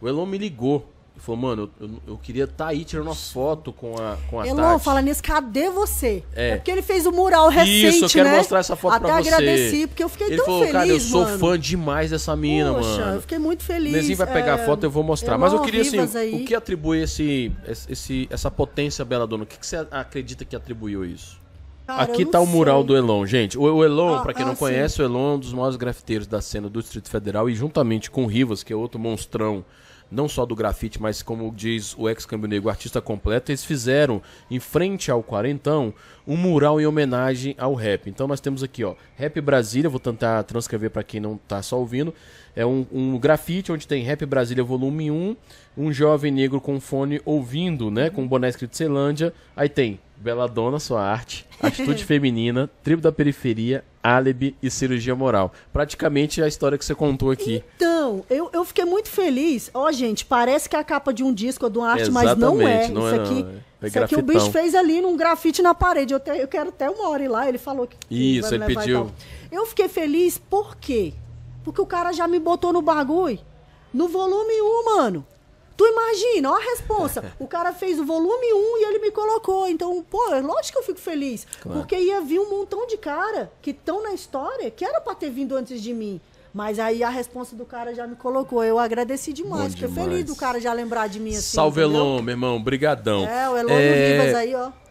O Elon me ligou e falou, mano, eu, eu queria estar tá aí tirando uma foto com a, com a Elon, Tati. fala nisso, cadê você? É. é. porque ele fez o mural recente, Isso, eu quero né? mostrar essa foto Até pra você. Até agradeci, porque eu fiquei ele tão falou, feliz, cara, eu sou fã demais dessa mina, Poxa, mano. eu fiquei muito feliz. Nezinho vai pegar é... a foto, eu vou mostrar. Elon, Mas eu queria, assim, aí. o que atribui esse, esse, essa potência, Bela Dona? O que, que você acredita que atribuiu isso? Cara, Aqui tá o mural do Elon, gente. O, o Elon, ah, para quem ah, não sim. conhece, o Elon é um dos maiores grafiteiros da cena do Distrito Federal e juntamente com o Rivas, que é outro monstrão não só do grafite, mas como diz o ex-câmbio negro, artista completo, eles fizeram, em frente ao Quarentão, um mural em homenagem ao rap. Então nós temos aqui, ó, Rap Brasília, vou tentar transcrever para quem não tá só ouvindo, é um, um grafite onde tem Rap Brasília volume 1, um jovem negro com fone ouvindo, né, com um boné escrito Celândia, aí tem Bela Dona, sua arte, atitude feminina, tribo da periferia, álibi e cirurgia moral. Praticamente a história que você contou aqui. Então... Então, eu, eu fiquei muito feliz. Ó, oh, gente, parece que é a capa de um disco ou de uma arte, Exatamente, mas não é. Não isso é, aqui, não, é. isso aqui o bicho fez ali num grafite na parede. Eu, te, eu quero até uma hora ir lá. Ele falou que. Isso, ele pediu. Eu fiquei feliz por quê? Porque o cara já me botou no bagulho. No volume 1, mano. Tu imagina, ó a resposta O cara fez o volume 1 e ele me colocou. Então, pô, é lógico que eu fico feliz. Claro. Porque ia vir um montão de cara que estão na história que era pra ter vindo antes de mim. Mas aí a resposta do cara já me colocou. Eu agradeci demais, Bom demais. fiquei feliz do cara já lembrar de mim assim. Salve, entendeu? Elon, meu irmão. Brigadão. É, o Elon é... Rivas aí, ó.